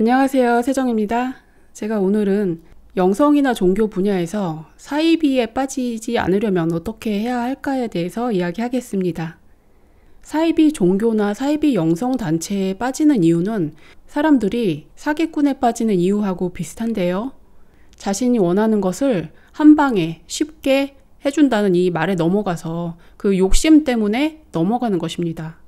안녕하세요. 세정입니다. 제가 오늘은 영성이나 종교 분야에서 사이비에 빠지지 않으려면 어떻게 해야 할까에 대해서 이야기하겠습니다. 사이비 종교나 사이비 영성 단체에 빠지는 이유는 사람들이 사기꾼에 빠지는 이유하고 비슷한데요. 자신이 원하는 것을 한 방에 쉽게 해준다는 이 말에 넘어가서 그 욕심 때문에 넘어가는 것입니다.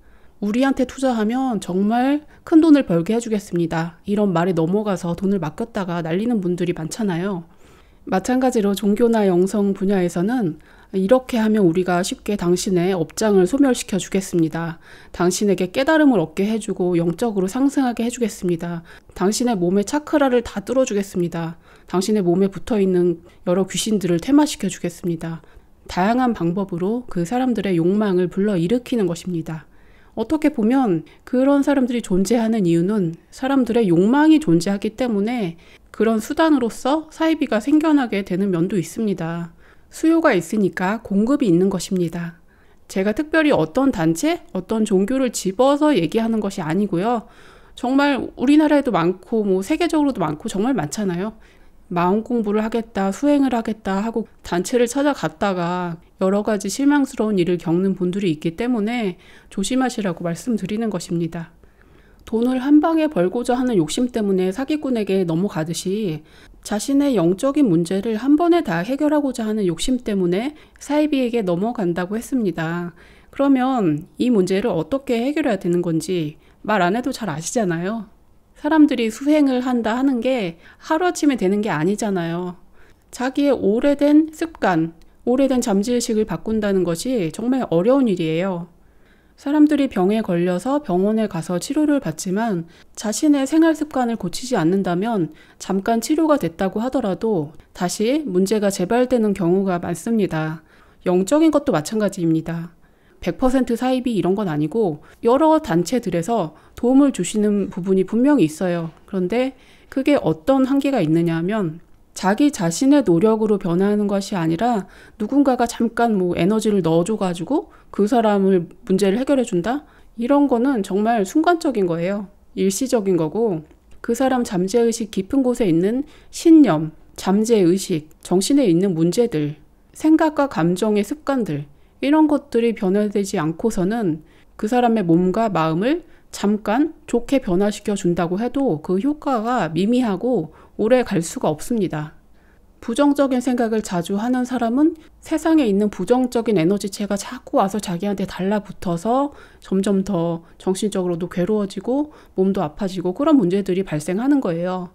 우리한테 투자하면 정말 큰 돈을 벌게 해주겠습니다. 이런 말에 넘어가서 돈을 맡겼다가 날리는 분들이 많잖아요. 마찬가지로 종교나 영성 분야에서는 이렇게 하면 우리가 쉽게 당신의 업장을 소멸시켜 주겠습니다. 당신에게 깨달음을 얻게 해주고 영적으로 상승하게 해주겠습니다. 당신의 몸의 차크라를 다 뚫어주겠습니다. 당신의 몸에 붙어 있는 여러 귀신들을 퇴마시켜 주겠습니다. 다양한 방법으로 그 사람들의 욕망을 불러일으키는 것입니다. 어떻게 보면 그런 사람들이 존재하는 이유는 사람들의 욕망이 존재하기 때문에 그런 수단으로서 사이비가 생겨나게 되는 면도 있습니다. 수요가 있으니까 공급이 있는 것입니다. 제가 특별히 어떤 단체, 어떤 종교를 집어서 얘기하는 것이 아니고요. 정말 우리나라에도 많고 뭐 세계적으로도 많고 정말 많잖아요. 마음 공부를 하겠다, 수행을 하겠다 하고 단체를 찾아갔다가 여러 가지 실망스러운 일을 겪는 분들이 있기 때문에 조심하시라고 말씀드리는 것입니다. 돈을 한 방에 벌고자 하는 욕심 때문에 사기꾼에게 넘어가듯이 자신의 영적인 문제를 한 번에 다 해결하고자 하는 욕심 때문에 사이비에게 넘어간다고 했습니다. 그러면 이 문제를 어떻게 해결해야 되는 건지 말 안 해도 잘 아시잖아요. 사람들이 수행을 한다 하는 게 하루아침에 되는 게 아니잖아요. 자기의 오래된 습관, 오래된 잠재의식을 바꾼다는 것이 정말 어려운 일이에요. 사람들이 병에 걸려서 병원에 가서 치료를 받지만 자신의 생활 습관을 고치지 않는다면 잠깐 치료가 됐다고 하더라도 다시 문제가 재발되는 경우가 많습니다. 영적인 것도 마찬가지입니다. 100% 사입이 이런 건 아니고 여러 단체들에서 도움을 주시는 부분이 분명히 있어요. 그런데 그게 어떤 한계가 있느냐 하면 자기 자신의 노력으로 변하는 화 것이 아니라 누군가가 잠깐 뭐 에너지를 넣어줘가지고 그 사람을 문제를 해결해준다? 이런 거는 정말 순간적인 거예요. 일시적인 거고 그 사람 잠재의식 깊은 곳에 있는 신념, 잠재의식, 정신에 있는 문제들, 생각과 감정의 습관들, 이런 것들이 변화되지 않고서는 그 사람의 몸과 마음을 잠깐 좋게 변화시켜 준다고 해도 그 효과가 미미하고 오래 갈 수가 없습니다. 부정적인 생각을 자주 하는 사람은 세상에 있는 부정적인 에너지체가 자꾸 와서 자기한테 달라붙어서 점점 더 정신적으로도 괴로워지고 몸도 아파지고 그런 문제들이 발생하는 거예요.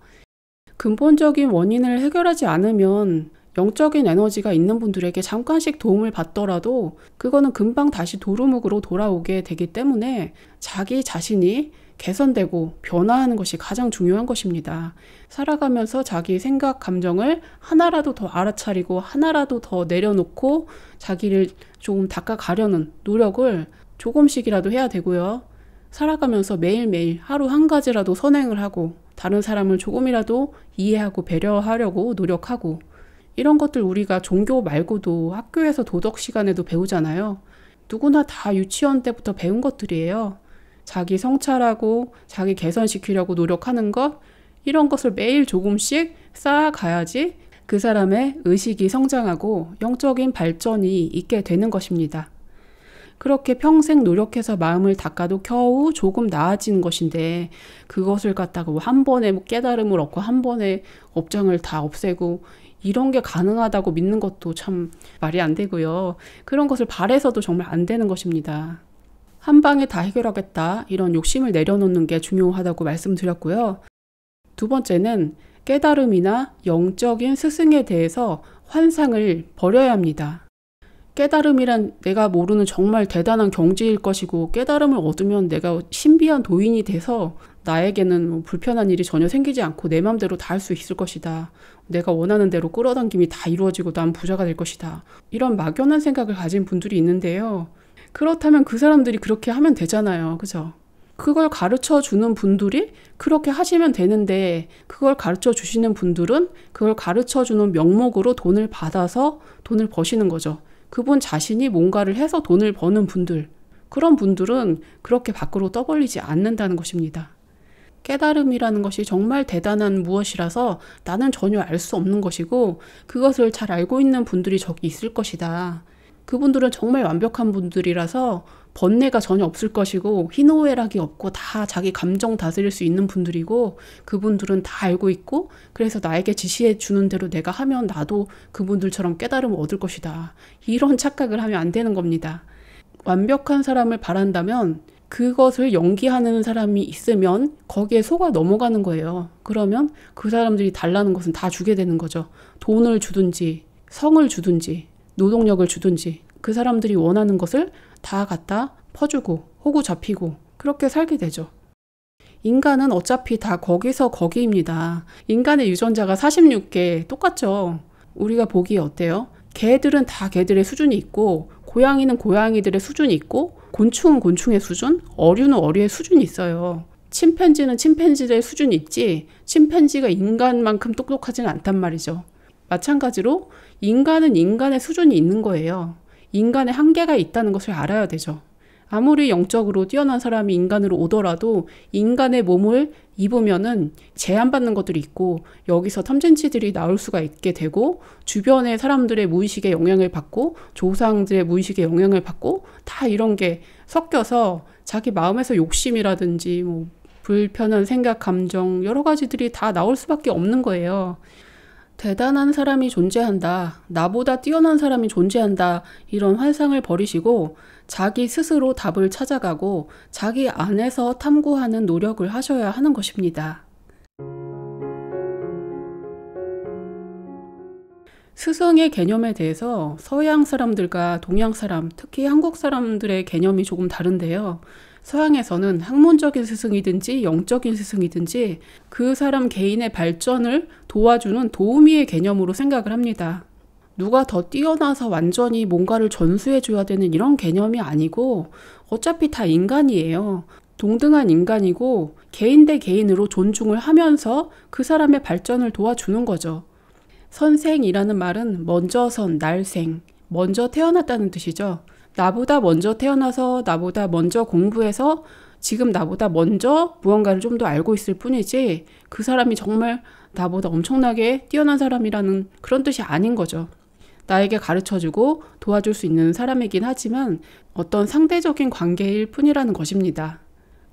근본적인 원인을 해결하지 않으면 영적인 에너지가 있는 분들에게 잠깐씩 도움을 받더라도 그거는 금방 다시 도루묵으로 돌아오게 되기 때문에 자기 자신이 개선되고 변화하는 것이 가장 중요한 것입니다. 살아가면서 자기 생각, 감정을 하나라도 더 알아차리고 하나라도 더 내려놓고 자기를 조금 닦아가려는 노력을 조금씩이라도 해야 되고요. 살아가면서 매일매일 하루 한 가지라도 선행을 하고 다른 사람을 조금이라도 이해하고 배려하려고 노력하고 이런 것들 우리가 종교 말고도 학교에서 도덕 시간에도 배우잖아요. 누구나 다 유치원 때부터 배운 것들이에요. 자기 성찰하고 자기 개선시키려고 노력하는 것, 이런 것을 매일 조금씩 쌓아가야지 그 사람의 의식이 성장하고 영적인 발전이 있게 되는 것입니다. 그렇게 평생 노력해서 마음을 닦아도 겨우 조금 나아진 것인데 그것을 갖다가 뭐 한 번에 깨달음을 얻고 한 번에 업장을 다 없애고 이런 게 가능하다고 믿는 것도 참 말이 안 되고요. 그런 것을 바래서도 정말 안 되는 것입니다. 한 방에 다 해결하겠다 이런 욕심을 내려놓는 게 중요하다고 말씀드렸고요. 두 번째는 깨달음이나 영적인 스승에 대해서 환상을 버려야 합니다. 깨달음이란 내가 모르는 정말 대단한 경지일 것이고 깨달음을 얻으면 내가 신비한 도인이 돼서 나에게는 뭐 불편한 일이 전혀 생기지 않고 내 맘대로 다 할 수 있을 것이다. 내가 원하는 대로 끌어당김이 다 이루어지고 난 부자가 될 것이다. 이런 막연한 생각을 가진 분들이 있는데요. 그렇다면 그 사람들이 그렇게 하면 되잖아요. 그죠? 그걸 가르쳐 주는 분들이 그렇게 하시면 되는데 그걸 가르쳐 주시는 분들은 그걸 가르쳐 주는 명목으로 돈을 받아서 돈을 버시는 거죠. 그분 자신이 뭔가를 해서 돈을 버는 분들. 그런 분들은 그렇게 밖으로 떠벌리지 않는다는 것입니다. 깨달음이라는 것이 정말 대단한 무엇이라서 나는 전혀 알 수 없는 것이고 그것을 잘 알고 있는 분들이 적기 있을 것이다. 그분들은 정말 완벽한 분들이라서 번뇌가 전혀 없을 것이고 희노애락이 없고 다 자기 감정 다스릴 수 있는 분들이고 그분들은 다 알고 있고 그래서 나에게 지시해 주는 대로 내가 하면 나도 그분들처럼 깨달음을 얻을 것이다. 이런 착각을 하면 안 되는 겁니다. 완벽한 사람을 바란다면 그것을 연기하는 사람이 있으면 거기에 속아 넘어가는 거예요. 그러면 그 사람들이 달라는 것은 다 주게 되는 거죠. 돈을 주든지 성을 주든지 노동력을 주든지 그 사람들이 원하는 것을 다 갖다 퍼주고 호구 잡히고 그렇게 살게 되죠. 인간은 어차피 다 거기서 거기입니다. 인간의 유전자가 46개 똑같죠. 우리가 보기에 어때요? 개들은 다 개들의 수준이 있고 고양이는 고양이들의 수준이 있고 곤충은 곤충의 수준, 어류는 어류의 수준이 있어요. 침팬지는 침팬지의 들 수준이 있지 침팬지가 인간만큼 똑똑하진 않단 말이죠. 마찬가지로 인간은 인간의 수준이 있는 거예요. 인간의 한계가 있다는 것을 알아야 되죠. 아무리 영적으로 뛰어난 사람이 인간으로 오더라도 인간의 몸을 입으면은 제한받는 것들이 있고 여기서 탐진치들이 나올 수가 있게 되고 주변의 사람들의 무의식에 영향을 받고 조상들의 무의식에 영향을 받고 다 이런 게 섞여서 자기 마음에서 욕심이라든지 뭐 불편한 생각, 감정 여러 가지들이 다 나올 수밖에 없는 거예요. 대단한 사람이 존재한다, 나보다 뛰어난 사람이 존재한다, 이런 환상을 버리시고 자기 스스로 답을 찾아가고 자기 안에서 탐구하는 노력을 하셔야 하는 것입니다. 스승의 개념에 대해서 서양 사람들과 동양 사람, 특히 한국 사람들의 개념이 조금 다른데요. 서양에서는 학문적인 스승이든지 영적인 스승이든지 그 사람 개인의 발전을 도와주는 도우미의 개념으로 생각을 합니다. 누가 더 뛰어나서 완전히 뭔가를 전수해줘야 되는 이런 개념이 아니고 어차피 다 인간이에요. 동등한 인간이고 개인 대 개인으로 존중을 하면서 그 사람의 발전을 도와주는 거죠. 선생이라는 말은 먼저 선, 날생, 먼저 태어났다는 뜻이죠. 나보다 먼저 태어나서 나보다 먼저 공부해서 지금 나보다 먼저 무언가를 좀 더 알고 있을 뿐이지 그 사람이 정말 나보다 엄청나게 뛰어난 사람이라는 그런 뜻이 아닌 거죠. 나에게 가르쳐 주고 도와줄 수 있는 사람이긴 하지만 어떤 상대적인 관계일 뿐이라는 것입니다.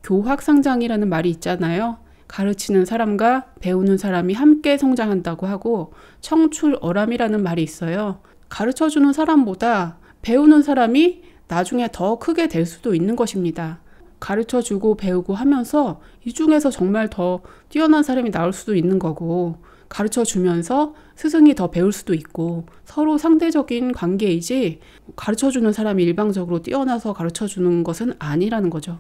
교학상장이라는 말이 있잖아요. 가르치는 사람과 배우는 사람이 함께 성장한다고 하고 청출어람이라는 말이 있어요. 가르쳐 주는 사람보다 배우는 사람이 나중에 더 크게 될 수도 있는 것입니다. 가르쳐 주고 배우고 하면서 이 중에서 정말 더 뛰어난 사람이 나올 수도 있는 거고 가르쳐 주면서 스승이 더 배울 수도 있고 서로 상대적인 관계이지 가르쳐 주는 사람이 일방적으로 뛰어나서 가르쳐 주는 것은 아니라는 거죠.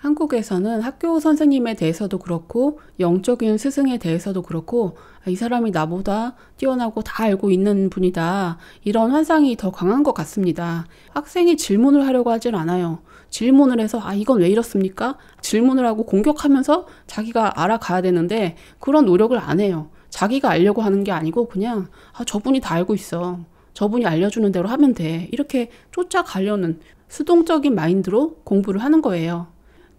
한국에서는 학교 선생님에 대해서도 그렇고 영적인 스승에 대해서도 그렇고 아, 이 사람이 나보다 뛰어나고 다 알고 있는 분이다 이런 환상이 더 강한 것 같습니다. 학생이 질문을 하려고 하질 않아요. 질문을 해서 아 이건 왜 이렇습니까? 질문을 하고 공격하면서 자기가 알아가야 되는데 그런 노력을 안 해요. 자기가 알려고 하는 게 아니고 그냥 아 저분이 다 알고 있어. 저분이 알려주는 대로 하면 돼. 이렇게 쫓아가려는 수동적인 마인드로 공부를 하는 거예요.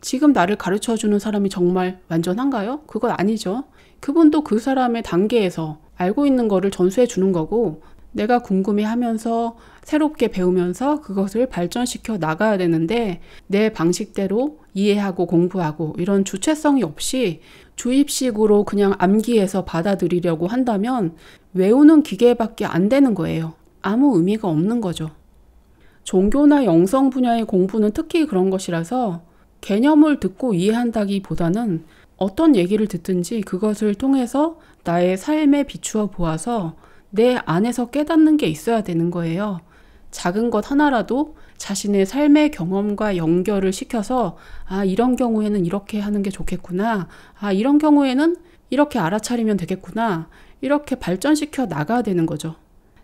지금 나를 가르쳐 주는 사람이 정말 완전한가요? 그건 아니죠. 그분도 그 사람의 단계에서 알고 있는 거를 전수해 주는 거고 내가 궁금해 하면서 새롭게 배우면서 그것을 발전시켜 나가야 되는데 내 방식대로 이해하고 공부하고 이런 주체성이 없이 주입식으로 그냥 암기해서 받아들이려고 한다면 외우는 기계밖에 안 되는 거예요. 아무 의미가 없는 거죠. 종교나 영성 분야의 공부는 특히 그런 것이라서 개념을 듣고 이해한다기 보다는 어떤 얘기를 듣든지 그것을 통해서 나의 삶에 비추어 보아서 내 안에서 깨닫는 게 있어야 되는 거예요. 작은 것 하나라도 자신의 삶의 경험과 연결을 시켜서 아, 이런 경우에는 이렇게 하는 게 좋겠구나. 아, 이런 경우에는 이렇게 알아차리면 되겠구나. 이렇게 발전시켜 나가야 되는 거죠.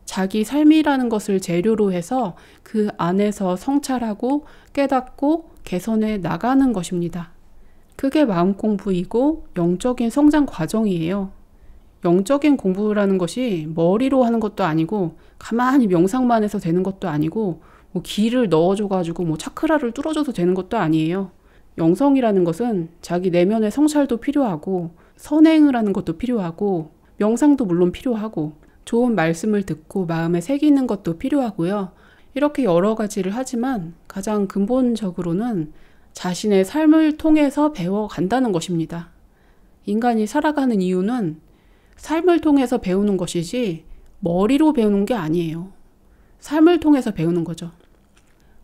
자기 삶이라는 것을 재료로 해서 그 안에서 성찰하고 깨닫고 개선해 나가는 것입니다. 그게 마음 공부이고 영적인 성장 과정이에요. 영적인 공부라는 것이 머리로 하는 것도 아니고 가만히 명상만 해서 되는 것도 아니고 뭐 기를 넣어줘가지고 뭐 차크라를 뚫어줘서 되는 것도 아니에요. 영성이라는 것은 자기 내면의 성찰도 필요하고 선행을 하는 것도 필요하고 명상도 물론 필요하고 좋은 말씀을 듣고 마음에 새기는 것도 필요하고요. 이렇게 여러 가지를 하지만 가장 근본적으로는 자신의 삶을 통해서 배워간다는 것입니다. 인간이 살아가는 이유는 삶을 통해서 배우는 것이지 머리로 배우는 게 아니에요. 삶을 통해서 배우는 거죠.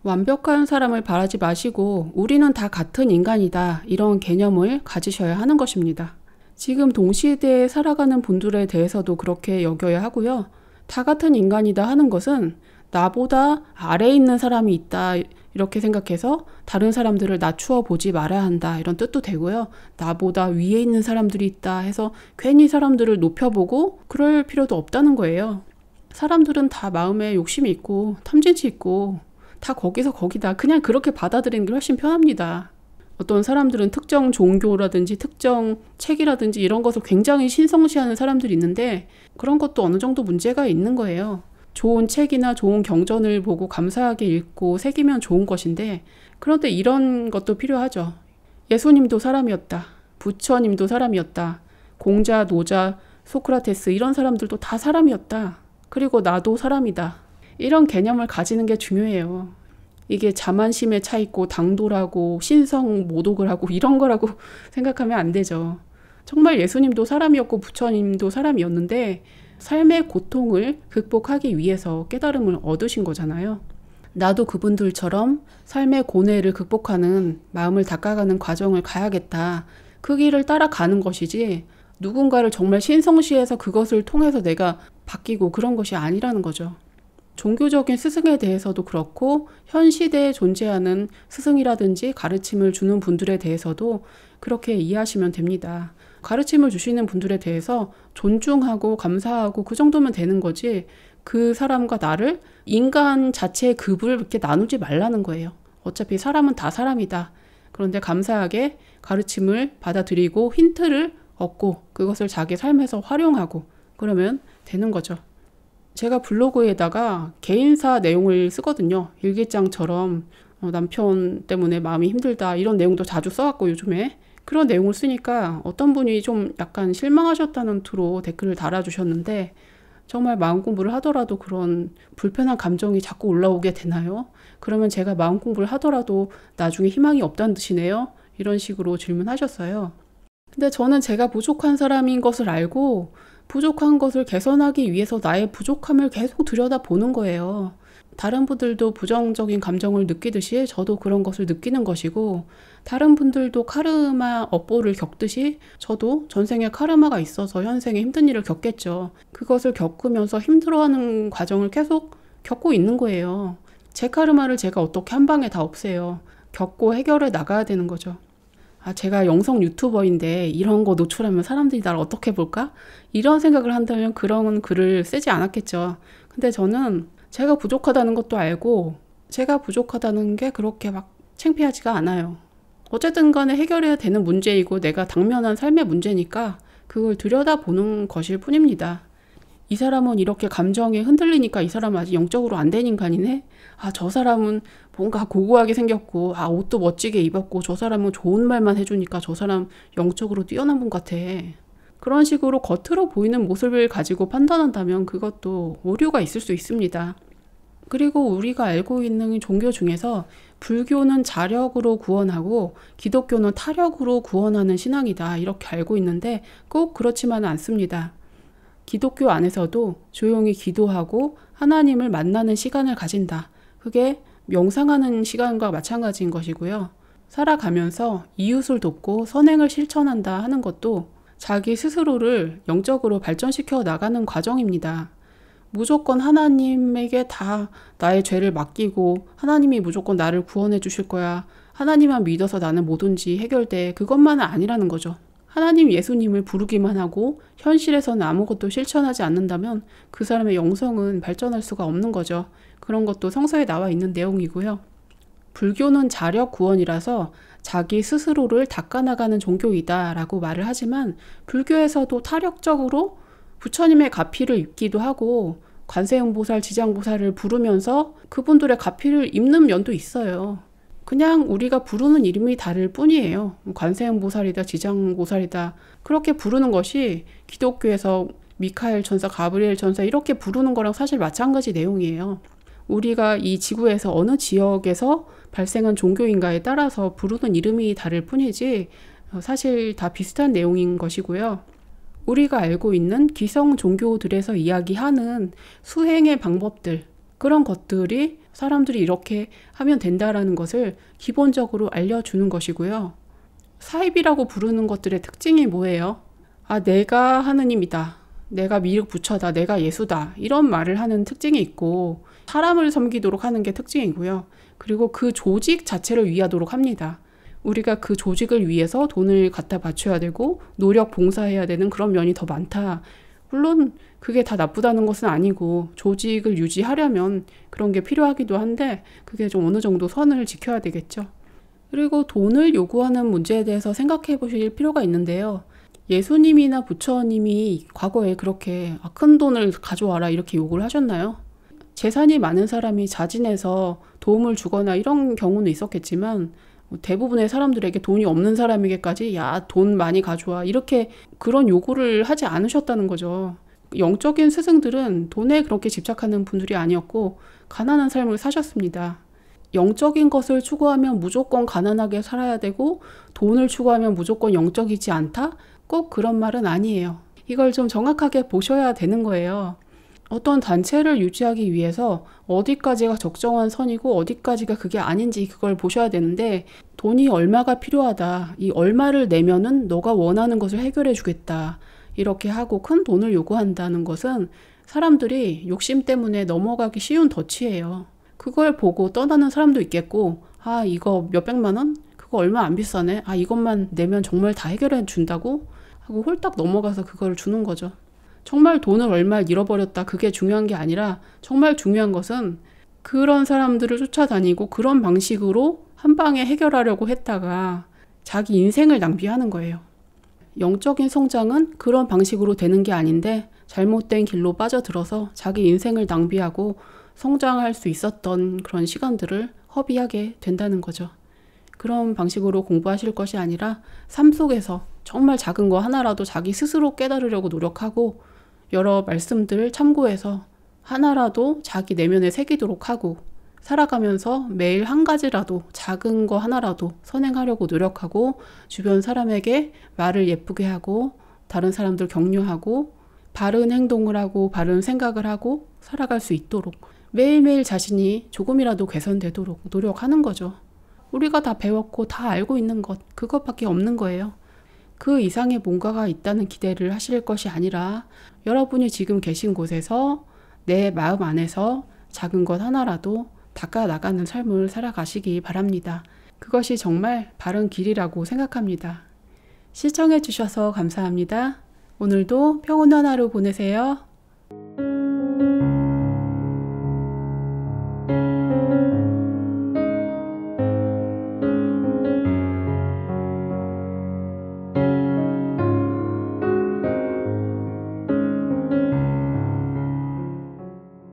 완벽한 사람을 바라지 마시고 우리는 다 같은 인간이다 이런 개념을 가지셔야 하는 것입니다. 지금 동시대에 살아가는 분들에 대해서도 그렇게 여겨야 하고요. 다 같은 인간이다 하는 것은 나보다 아래에 있는 사람이 있다. 이렇게 생각해서 다른 사람들을 낮추어 보지 말아야 한다. 이런 뜻도 되고요. 나보다 위에 있는 사람들이 있다 해서 괜히 사람들을 높여보고 그럴 필요도 없다는 거예요. 사람들은 다 마음에 욕심이 있고 탐진치 있고 다 거기서 거기다 그냥 그렇게 받아들이는 게 훨씬 편합니다. 어떤 사람들은 특정 종교라든지 특정 책이라든지 이런 것을 굉장히 신성시하는 사람들이 있는데 그런 것도 어느 정도 문제가 있는 거예요. 좋은 책이나 좋은 경전을 보고 감사하게 읽고 새기면 좋은 것인데 그런데 이런 것도 필요하죠. 예수님도 사람이었다. 부처님도 사람이었다. 공자, 노자, 소크라테스 이런 사람들도 다 사람이었다. 그리고 나도 사람이다. 이런 개념을 가지는 게 중요해요. 이게 자만심에 차 있고 당돌하고 신성 모독을 하고 이런 거라고 생각하면 안 되죠. 정말 예수님도 사람이었고 부처님도 사람이었는데 삶의 고통을 극복하기 위해서 깨달음을 얻으신 거잖아요. 나도 그분들처럼 삶의 고뇌를 극복하는 마음을 닦아가는 과정을 가야겠다. 그 길을 따라가는 것이지 누군가를 정말 신성시해서 그것을 통해서 내가 바뀌고 그런 것이 아니라는 거죠. 종교적인 스승에 대해서도 그렇고 현 시대에 존재하는 스승이라든지 가르침을 주는 분들에 대해서도 그렇게 이해하시면 됩니다. 가르침을 주시는 분들에 대해서 존중하고 감사하고 그 정도면 되는 거지 그 사람과 나를 인간 자체의 급을 이렇게 나누지 말라는 거예요. 어차피 사람은 다 사람이다. 그런데 감사하게 가르침을 받아들이고 힌트를 얻고 그것을 자기 삶에서 활용하고 그러면 되는 거죠. 제가 블로그에다가 개인사 내용을 쓰거든요. 일기장처럼 어, 남편 때문에 마음이 힘들다 이런 내용도 자주 써갖고 요즘에 그런 내용을 쓰니까 어떤 분이 좀 약간 실망하셨다는 투로 댓글을 달아주셨는데 정말 마음 공부를 하더라도 그런 불편한 감정이 자꾸 올라오게 되나요? 그러면 제가 마음 공부를 하더라도 나중에 희망이 없다는 뜻이네요? 이런 식으로 질문하셨어요. 근데 저는 제가 부족한 사람인 것을 알고 부족한 것을 개선하기 위해서 나의 부족함을 계속 들여다보는 거예요. 다른 분들도 부정적인 감정을 느끼듯이 저도 그런 것을 느끼는 것이고 다른 분들도 카르마 업보를 겪듯이 저도 전생에 카르마가 있어서 현생에 힘든 일을 겪겠죠. 그것을 겪으면서 힘들어하는 과정을 계속 겪고 있는 거예요. 제 카르마를 제가 어떻게 한 방에 다 없애요. 겪고 해결해 나가야 되는 거죠. 아, 제가 영성 유튜버인데 이런 거 노출하면 사람들이 나를 어떻게 볼까? 이런 생각을 한다면 그런 글을 쓰지 않았겠죠. 근데 저는 제가 부족하다는 것도 알고 제가 부족하다는 게 그렇게 막 창피하지가 않아요. 어쨌든 간에 해결해야 되는 문제이고 내가 당면한 삶의 문제니까 그걸 들여다보는 것일 뿐입니다. 이 사람은 이렇게 감정에 흔들리니까 이 사람은 아직 영적으로 안 된 인간이네? 아, 저 사람은 뭔가 고고하게 생겼고, 아, 옷도 멋지게 입었고, 저 사람은 좋은 말만 해주니까 저 사람 영적으로 뛰어난 분 같아. 그런 식으로 겉으로 보이는 모습을 가지고 판단한다면 그것도 오류가 있을 수 있습니다. 그리고 우리가 알고 있는 종교 중에서 불교는 자력으로 구원하고 기독교는 타력으로 구원하는 신앙이다. 이렇게 알고 있는데 꼭 그렇지만은 않습니다. 기독교 안에서도 조용히 기도하고 하나님을 만나는 시간을 가진다. 그게 명상하는 시간과 마찬가지인 것이고요. 살아가면서 이웃을 돕고 선행을 실천한다 하는 것도 자기 스스로를 영적으로 발전시켜 나가는 과정입니다. 무조건 하나님에게 다 나의 죄를 맡기고 하나님이 무조건 나를 구원해 주실 거야. 하나님만 믿어서 나는 뭐든지 해결돼. 그것만은 아니라는 거죠. 하나님 예수님을 부르기만 하고 현실에서는 아무것도 실천하지 않는다면 그 사람의 영성은 발전할 수가 없는 거죠. 그런 것도 성서에 나와 있는 내용이고요. 불교는 자력 구원이라서 자기 스스로를 닦아나가는 종교이다라고 말을 하지만 불교에서도 타력적으로 부처님의 가피를 입기도 하고 관세음보살, 지장보살을 부르면서 그분들의 가피를 입는 면도 있어요. 그냥 우리가 부르는 이름이 다를 뿐이에요. 관세음보살이다, 지장보살이다 그렇게 부르는 것이 기독교에서 미카엘 천사, 가브리엘 천사 이렇게 부르는 거랑 사실 마찬가지 내용이에요. 우리가 이 지구에서 어느 지역에서 발생한 종교인가에 따라서 부르는 이름이 다를 뿐이지 어, 사실 다 비슷한 내용인 것이고요. 우리가 알고 있는 기성 종교들에서 이야기하는 수행의 방법들, 그런 것들이 사람들이 이렇게 하면 된다라는 것을 기본적으로 알려주는 것이고요. 사입이라고 부르는 것들의 특징이 뭐예요? 아, 내가 하느님이다. 내가 미륵 부처다. 내가 예수다. 이런 말을 하는 특징이 있고, 사람을 섬기도록 하는 게 특징이고요. 그리고 그 조직 자체를 위하도록 합니다. 우리가 그 조직을 위해서 돈을 갖다 바쳐야 되고 노력 봉사해야 되는 그런 면이 더 많다. 물론 그게 다 나쁘다는 것은 아니고 조직을 유지하려면 그런 게 필요하기도 한데 그게 좀 어느 정도 선을 지켜야 되겠죠. 그리고 돈을 요구하는 문제에 대해서 생각해 보실 필요가 있는데요. 예수님이나 부처님이 과거에 그렇게 아, 큰 돈을 가져와라 이렇게 요구를 하셨나요? 재산이 많은 사람이 자진해서 도움을 주거나 이런 경우는 있었겠지만 뭐 대부분의 사람들에게 돈이 없는 사람에게까지 야, 돈 많이 가져와. 이렇게 그런 요구를 하지 않으셨다는 거죠. 영적인 스승들은 돈에 그렇게 집착하는 분들이 아니었고 가난한 삶을 사셨습니다. 영적인 것을 추구하면 무조건 가난하게 살아야 되고 돈을 추구하면 무조건 영적이지 않다? 꼭 그런 말은 아니에요. 이걸 좀 정확하게 보셔야 되는 거예요. 어떤 단체를 유지하기 위해서 어디까지가 적정한 선이고 어디까지가 그게 아닌지 그걸 보셔야 되는데 돈이 얼마가 필요하다. 이 얼마를 내면은 너가 원하는 것을 해결해 주겠다. 이렇게 하고 큰 돈을 요구한다는 것은 사람들이 욕심 때문에 넘어가기 쉬운 덫이에요. 그걸 보고 떠나는 사람도 있겠고, 아, 이거 몇백만 원? 그거 얼마 안 비싸네? 아, 이것만 내면 정말 다 해결해 준다고? 하고 홀딱 넘어가서 그걸 주는 거죠. 정말 돈을 얼마 잃어버렸다. 그게 중요한 게 아니라 정말 중요한 것은 그런 사람들을 쫓아다니고 그런 방식으로 한 방에 해결하려고 했다가 자기 인생을 낭비하는 거예요. 영적인 성장은 그런 방식으로 되는 게 아닌데 잘못된 길로 빠져들어서 자기 인생을 낭비하고 성장할 수 있었던 그런 시간들을 허비하게 된다는 거죠. 그런 방식으로 공부하실 것이 아니라 삶 속에서 정말 작은 거 하나라도 자기 스스로 깨달으려고 노력하고 여러 말씀들 참고해서 하나라도 자기 내면에 새기도록 하고 살아가면서 매일 한 가지라도 작은 거 하나라도 선행하려고 노력하고 주변 사람에게 말을 예쁘게 하고 다른 사람들 격려하고 바른 행동을 하고 바른 생각을 하고 살아갈 수 있도록 매일매일 자신이 조금이라도 개선되도록 노력하는 거죠. 우리가 다 배웠고 다 알고 있는 것, 그것밖에 없는 거예요. 그 이상의 뭔가가 있다는 기대를 하실 것이 아니라 여러분이 지금 계신 곳에서 내 마음 안에서 작은 것 하나라도 닦아 나가는 삶을 살아가시기 바랍니다. 그것이 정말 바른 길이라고 생각합니다. 시청해주셔서 감사합니다. 오늘도 평온한 하루 보내세요.